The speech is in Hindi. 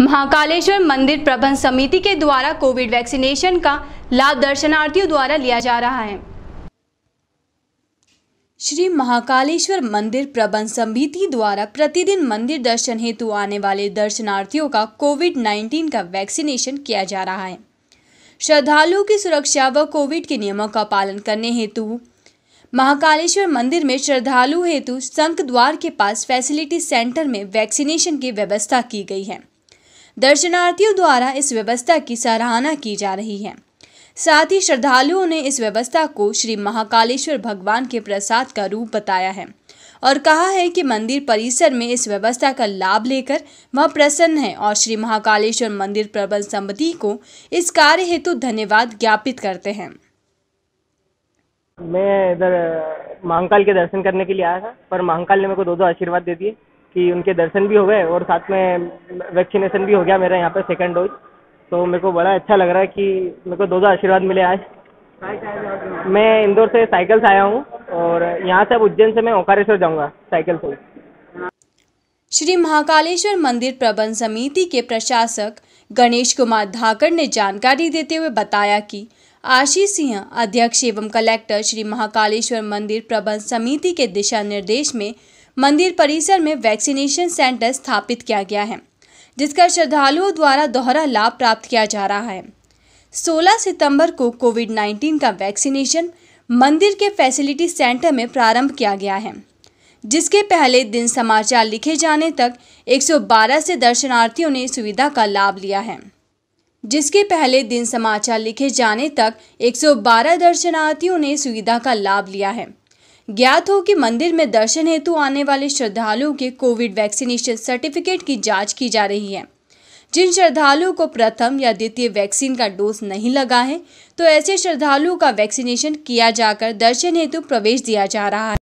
महाकालेश्वर मंदिर प्रबंध समिति के द्वारा कोविड वैक्सीनेशन का लाभ दर्शनार्थियों द्वारा लिया जा रहा है श्री महाकालेश्वर मंदिर प्रबंध समिति द्वारा प्रतिदिन मंदिर दर्शन हेतु आने वाले दर्शनार्थियों का कोविड 19 का वैक्सीनेशन किया जा रहा है श्रद्धालुओं की सुरक्षा व कोविड के नियमों का पालन करने हेतु महाकालेश्वर मंदिर में श्रद्धालु हेतु संक द्वार के पास फैसिलिटी सेंटर में वैक्सीनेशन की व्यवस्था की गई है दर्शनार्थियों द्वारा इस व्यवस्था की सराहना की जा रही है साथ ही श्रद्धालुओं ने इस व्यवस्था को श्री महाकालेश्वर भगवान के प्रसाद का रूप बताया है और कहा है कि मंदिर परिसर में इस व्यवस्था का लाभ लेकर वह प्रसन्न है और श्री महाकालेश्वर मंदिर प्रबंध समिति को इस कार्य हेतु धन्यवाद ज्ञापित करते हैं मैं इधर महाकाल के दर्शन करने के लिए आया था पर महाकाल ने मेरे को दो दो आशीर्वाद दे दिए कि उनके दर्शन भी हो गए और साथ में वैक्सीनेशन भी हो गया मेरा यहाँ पे सेकंड डोज तो मेरे को बड़ा अच्छा लग रहा है कि मेरे को दो दो आशीर्वाद मिले आज मैं इंदौर से साइकिल से आया हूँ और यहाँ से अब उज्जैन से मैं ओंकारेश्वर जाऊँगा साइकिल से श्री महाकालेश्वर मंदिर प्रबंध समिति के प्रशासक गणेश कुमार धाकर ने जानकारी देते हुए बताया कि आशीष सिंह अध्यक्ष एवं कलेक्टर श्री महाकालेश्वर मंदिर प्रबंध समिति के दिशा निर्देश में मंदिर परिसर में वैक्सीनेशन सेंटर स्थापित किया गया है जिसका श्रद्धालुओं द्वारा दोहरा लाभ प्राप्त किया जा रहा है 16 सितंबर को कोविड 19 का वैक्सीनेशन मंदिर के फैसिलिटी सेंटर में प्रारंभ किया गया है जिसके पहले दिन समाचार लिखे जाने तक 112 से दर्शनार्थियों ने सुविधा का लाभ लिया है जिसके पहले दिन समाचार लिखे जाने तक 112 दर्शनार्थियों ने सुविधा का लाभ लिया है ज्ञात हो कि मंदिर में दर्शन हेतु आने वाले श्रद्धालुओं के कोविड वैक्सीनेशन सर्टिफिकेट की जांच की जा रही है जिन श्रद्धालुओं को प्रथम या द्वितीय वैक्सीन का डोज नहीं लगा है तो ऐसे श्रद्धालुओं का वैक्सीनेशन किया जाकर दर्शन हेतु प्रवेश दिया जा रहा है